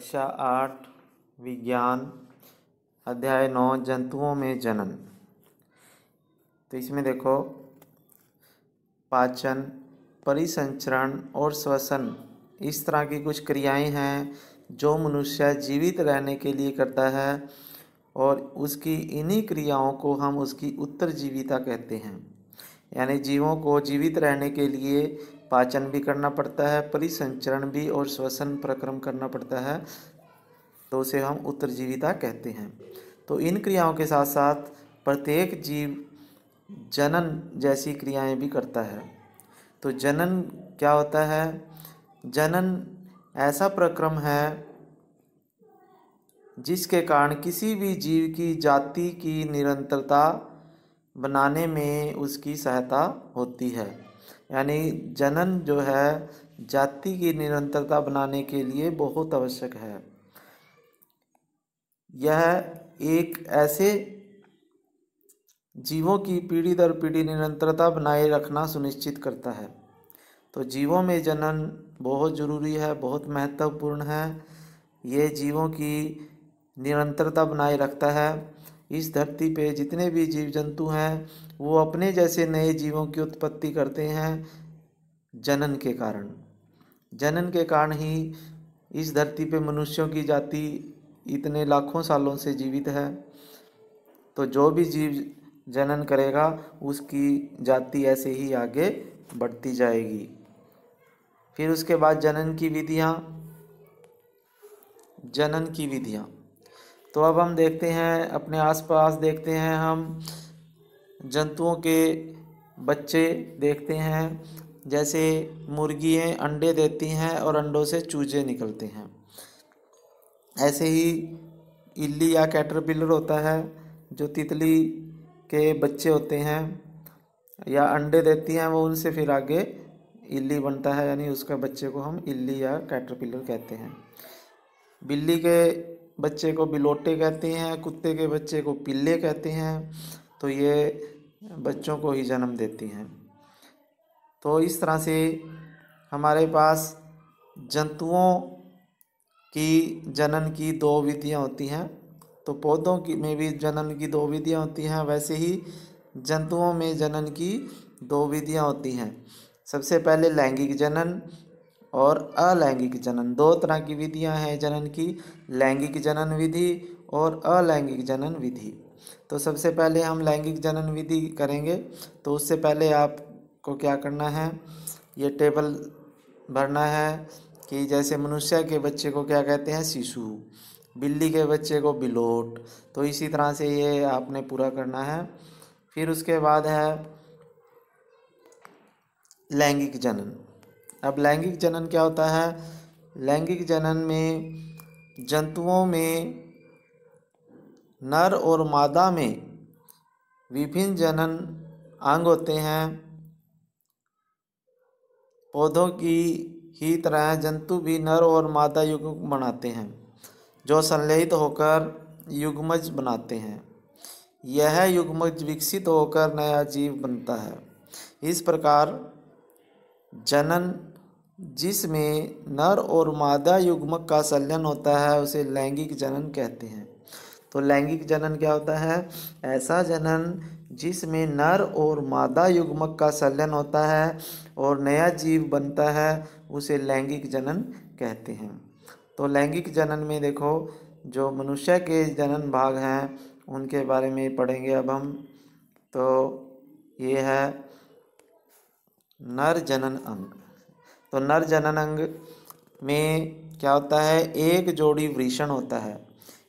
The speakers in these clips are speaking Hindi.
कक्षा आठ विज्ञान अध्याय नौ जंतुओं में जनन तो इसमें देखो पाचन परिसंचरण और श्वसन इस तरह की कुछ क्रियाएं हैं जो मनुष्य जीवित रहने के लिए करता है और उसकी इन्हीं क्रियाओं को हम उसकी उत्तरजीविता कहते हैं यानी जीवों को जीवित रहने के लिए पाचन भी करना पड़ता है परिसंचरण भी और श्वसन प्रक्रम करना पड़ता है तो उसे हम उत्तरजीविता कहते हैं तो इन क्रियाओं के साथ साथ प्रत्येक जीव जनन जैसी क्रियाएं भी करता है तो जनन क्या होता है जनन ऐसा प्रक्रम है जिसके कारण किसी भी जीव की जाति की निरंतरता बनाने में उसकी सहायता होती है यानी जनन जो है जाति की निरंतरता बनाने के लिए बहुत आवश्यक है यह एक ऐसे जीवों की पीढ़ी दर पीढ़ी निरंतरता बनाए रखना सुनिश्चित करता है तो जीवों में जनन बहुत ज़रूरी है बहुत महत्वपूर्ण है ये जीवों की निरंतरता बनाए रखता है इस धरती पे जितने भी जीव जंतु हैं वो अपने जैसे नए जीवों की उत्पत्ति करते हैं जनन के कारण जनन के कारण ही इस धरती पे मनुष्यों की जाति इतने लाखों सालों से जीवित है तो जो भी जीव जनन करेगा उसकी जाति ऐसे ही आगे बढ़ती जाएगी फिर उसके बाद जनन की विधियाँ जनन की विधियाँ तो अब हम देखते हैं अपने आसपास देखते हैं हम जंतुओं के बच्चे देखते हैं जैसे मुर्गियाँ अंडे देती हैं और अंडों से चूजे निकलते हैं ऐसे ही इल्ली या कैटरपिलर होता है जो तितली के बच्चे होते हैं या अंडे देती हैं वो उनसे फिर आगे इल्ली बनता है यानी उसका बच्चे को हम इल्ली या कैटरपिलर कहते हैं बिल्ली के बच्चे को बिलोटे कहते हैं कुत्ते के बच्चे को पिल्ले कहते हैं तो ये बच्चों को ही जन्म देती हैं तो इस तरह से हमारे पास जंतुओं की जनन की दो विधियाँ होती हैं तो पौधों की में भी जनन की दो विधियाँ होती हैं वैसे ही जंतुओं में जनन की दो विधियाँ होती हैं सबसे पहले लैंगिक जनन और अलैंगिक जनन दो तरह की विधियां हैं जनन की लैंगिक जनन विधि और अलैंगिक जनन विधि तो सबसे पहले हम लैंगिक जनन विधि करेंगे तो उससे पहले आपको क्या करना है ये टेबल भरना है कि जैसे मनुष्य के बच्चे को क्या कहते हैं शिशु बिल्ली के बच्चे को बिलोट तो इसी तरह से ये आपने पूरा करना है फिर उसके बाद है लैंगिक जनन अब लैंगिक जनन क्या होता है लैंगिक जनन में जंतुओं में नर और मादा में विभिन्न जनन अंग होते हैं पौधों की ही तरह जंतु भी नर और मादा युग बनाते हैं जो संलयित होकर युग्मज बनाते हैं यह युग्मज विकसित होकर नया जीव बनता है इस प्रकार जनन जिसमें नर और मादा युग्मक का संलयन होता है उसे लैंगिक जनन कहते हैं तो लैंगिक जनन क्या होता है ऐसा जनन जिसमें नर और मादा युग्मक का संलयन होता है और नया जीव बनता है उसे लैंगिक जनन कहते हैं तो लैंगिक जनन में देखो जो मनुष्य के जनन भाग हैं उनके बारे में पढ़ेंगे अब हम तो ये है नर जनन अंग तो नर जनन अंग में क्या होता है एक जोड़ी वृषण होता है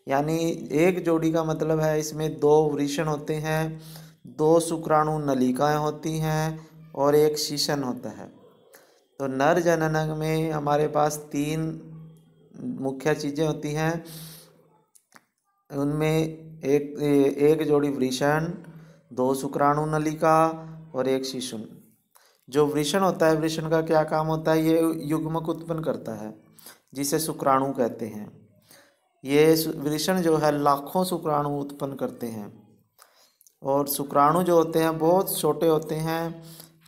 यानी एक जोड़ी का मतलब है इसमें दो वृषण होते हैं दो शुक्राणु नलिकाएं होती हैं और एक शीशन होता है तो नर जनन अंग में हमारे पास तीन मुख्य चीज़ें होती हैं उनमें एक एक जोड़ी वृषण दो शुक्राणु नलिका और एक शिशु जो वृषण होता है वृषण का क्या काम होता है ये युग्मक उत्पन्न करता है जिसे शुक्राणु कहते हैं ये वृषण जो है लाखों शुक्राणु उत्पन्न करते हैं और शुक्राणु जो होते हैं बहुत छोटे होते हैं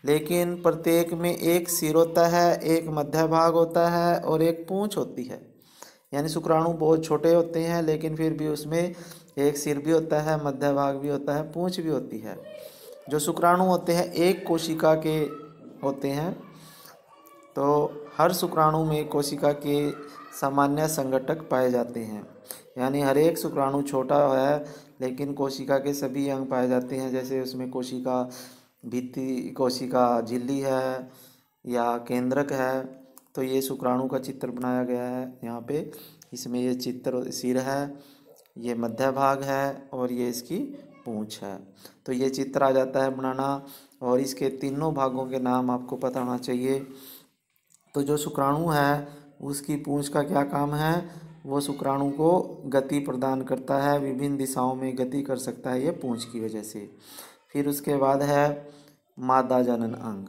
लेकिन प्रत्येक में एक सिर होता है एक मध्य भाग होता है और एक पूंछ होती है यानी शुक्राणु बहुत छोटे होते हैं लेकिन फिर भी उसमें एक सिर भी होता है मध्य भाग भी होता है पूंछ भी होती है जो शुक्राणु होते हैं एक कोशिका के होते हैं तो हर शुक्राणु में कोशिका के सामान्य संगठक पाए जाते हैं यानी हर एक शुक्राणु छोटा है लेकिन कोशिका के सभी अंग पाए जाते हैं जैसे उसमें कोशिका भित्ति कोशिका झिल्ली है या केंद्रक है तो ये शुक्राणु का चित्र बनाया गया है यहाँ पे इसमें ये चित्र सिर है ये मध्य भाग है और ये इसकी पूँछ है तो ये चित्र आ जाता है बनाना और इसके तीनों भागों के नाम आपको पता होना चाहिए तो जो शुक्राणु है उसकी पूंछ का क्या काम है वो शुक्राणु को गति प्रदान करता है विभिन्न दिशाओं में गति कर सकता है ये पूंछ की वजह से फिर उसके बाद है मादा जनन अंग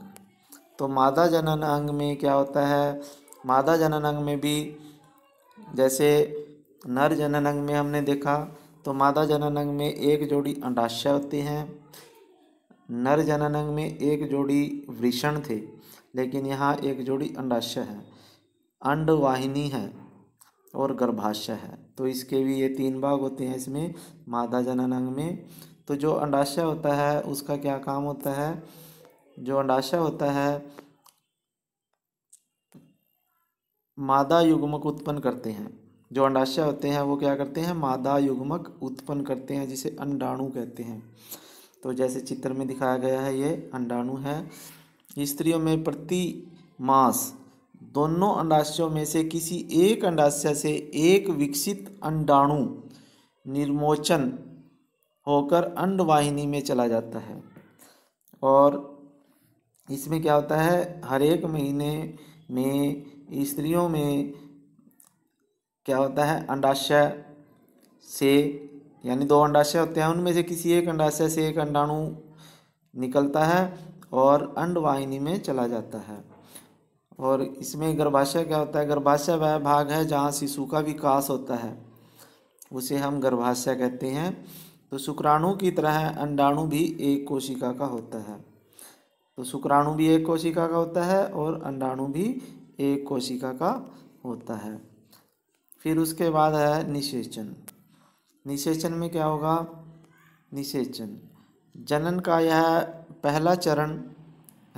तो मादा जनन अंग में क्या होता है मादा जनन अंग में भी जैसे नर जनन अंग में हमने देखा तो मादा जनन अंग में एक जोड़ी अंडाशय होती हैं नर अंग में एक जोड़ी वृषण थे लेकिन यहाँ एक जोड़ी अंडाशय है अंडवाहिनी है और गर्भाशय है तो इसके भी ये तीन भाग होते हैं इसमें मादा अंग में तो जो अंडाशय होता है उसका क्या काम होता है जो अंडाशय होता है मादा युग्मक उत्पन्न करते हैं जो अंडाशय होते हैं वो क्या करते हैं मादा युग्मक उत्पन्न करते हैं जिसे अंडाणु कहते हैं तो जैसे चित्र में दिखाया गया है ये अंडाणु है स्त्रियों में प्रति मास दोनों अंडाशयों में से किसी एक अंडाशय से एक विकसित अंडाणु निर्मोचन होकर अंडवाहिनी में चला जाता है और इसमें क्या होता है हर एक महीने में स्त्रियों में क्या होता है अंडाशय से यानी दो अंडाशय होते हैं उनमें से किसी एक अंडाशय से एक अंडाणु निकलता है और अंडवाहिनी में चला जाता है और इसमें गर्भाशय क्या होता है गर्भाशय वह भाग है जहाँ शिशु का विकास होता है उसे हम गर्भाशय कहते हैं तो शुक्राणु की तरह अंडाणु भी एक कोशिका का होता है तो शुक्राणु भी एक कोशिका का होता है और अंडाणु भी एक कोशिका का होता है फिर उसके बाद है निषेचन निषेचन में क्या होगा निषेचन जनन का यह पहला चरण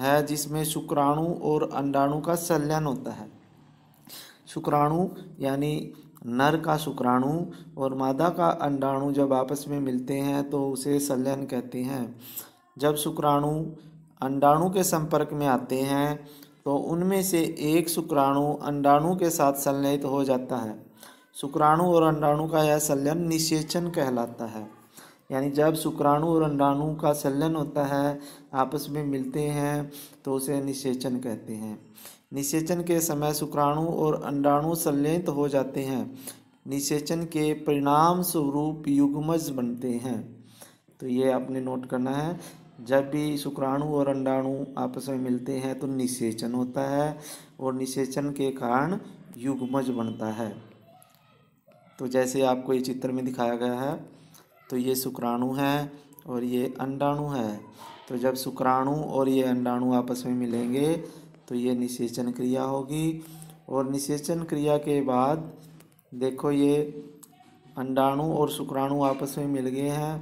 है जिसमें शुक्राणु और अंडाणु का संलयन होता है शुक्राणु यानी नर का शुक्राणु और मादा का अंडाणु जब आपस में मिलते हैं तो उसे संलयन कहते हैं जब शुक्राणु अंडाणु के संपर्क में आते हैं तो उनमें से एक शुक्राणु अंडाणु के साथ संलयित हो जाता है शुक्राणु और अंडाणु का यह संलयन निषेचन कहलाता है यानी जब शुक्राणु और अंडाणु का संलयन होता है आपस में मिलते हैं तो उसे निषेचन कहते हैं निषेचन के समय शुक्राणु और अंडाणु संलयित हो जाते हैं निषेचन के परिणाम स्वरूप युग्मज बनते हैं तो ये आपने नोट करना है जब भी शुक्राणु और अंडाणु आपस में मिलते हैं तो निषेचन होता है और निषेचन के कारण युग्मज बनता है तो जैसे आपको ये चित्र में दिखाया गया है तो ये शुक्राणु है और ये अंडाणु है तो जब शुक्राणु और ये अंडाणु आपस में मिलेंगे तो ये निषेचन क्रिया होगी और निषेचन क्रिया के बाद देखो ये अंडाणु और शुक्राणु आपस में मिल गए हैं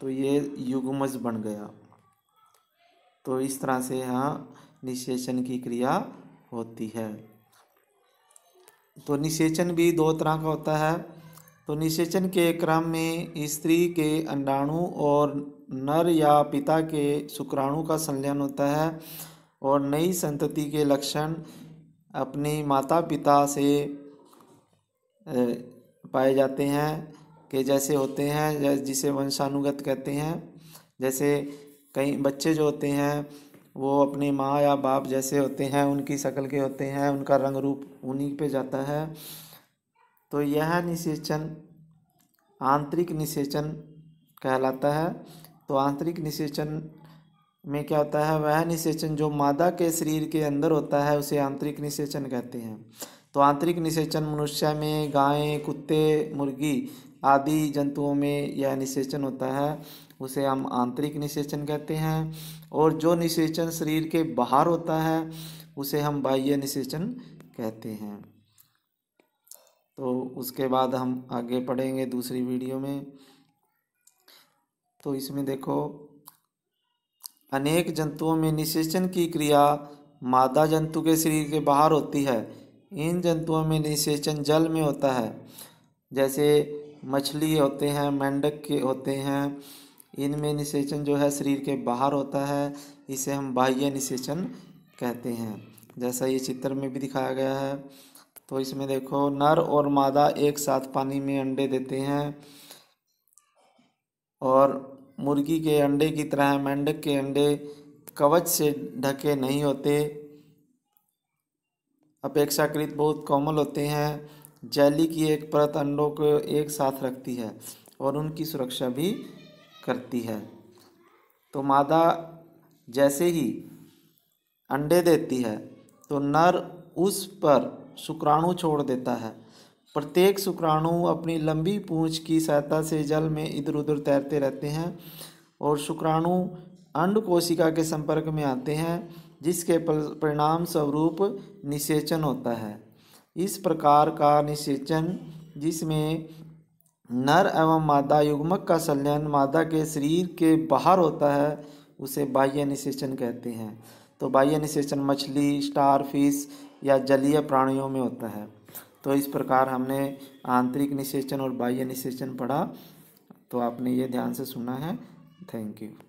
तो ये युग्मज बन गया तो इस तरह से यहाँ निषेचन की क्रिया होती है तो निषेचन भी दो तरह का होता है तो निषेचन के क्रम में स्त्री के अंडाणु और नर या पिता के शुक्राणु का संलयन होता है और नई संतति के लक्षण अपने माता पिता से पाए जाते हैं के जैसे होते हैं जिसे वंशानुगत कहते हैं जैसे कई बच्चे जो होते हैं वो अपनी माँ या बाप जैसे होते हैं उनकी शक्ल के होते हैं उनका रंग रूप उन्हीं पे जाता है तो यह निषेचन आंतरिक निषेचन कहलाता है तो आंतरिक निषेचन में क्या होता है वह निषेचन जो मादा के शरीर के अंदर होता है उसे आंतरिक निषेचन कहते हैं तो आंतरिक निषेचन मनुष्य में गायें कुत्ते मुर्गी आदि जंतुओं में यह निषेचन होता है उसे हम आंतरिक निषेचन कहते हैं और जो निषेचन शरीर के बाहर होता है उसे हम बाह्य निषेचन कहते हैं तो उसके बाद हम आगे पढ़ेंगे दूसरी वीडियो में तो इसमें देखो अनेक जंतुओं में निषेचन की क्रिया मादा जंतु के शरीर के बाहर होती है इन जंतुओं में निषेचन जल में होता है जैसे मछली होते हैं मेंढक के होते हैं इनमें निषेचन जो है शरीर के बाहर होता है इसे हम बाह्य निषेचन कहते हैं जैसा ये चित्र में भी दिखाया गया है तो इसमें देखो नर और मादा एक साथ पानी में अंडे देते हैं और मुर्गी के अंडे की तरह मेंढक के अंडे कवच से ढके नहीं होते अपेक्षाकृत बहुत कोमल होते हैं जैली की एक परत अंडों को एक साथ रखती है और उनकी सुरक्षा भी करती है तो मादा जैसे ही अंडे देती है तो नर उस पर शुक्राणु छोड़ देता है प्रत्येक शुक्राणु अपनी लंबी पूंछ की सहायता से जल में इधर उधर तैरते रहते हैं और शुक्राणु अंड कोशिका के संपर्क में आते हैं जिसके परिणाम स्वरूप निषेचन होता है इस प्रकार का निषेचन जिसमें नर एवं मादा युग्मक का संलयन मादा के शरीर के बाहर होता है उसे बाह्य निषेचन कहते हैं तो बाह्य निषेचन मछली स्टार फिश या जलीय प्राणियों में होता है तो इस प्रकार हमने आंतरिक निषेचन और बाह्य निषेचन पढ़ा तो आपने ये ध्यान से सुना है थैंक यू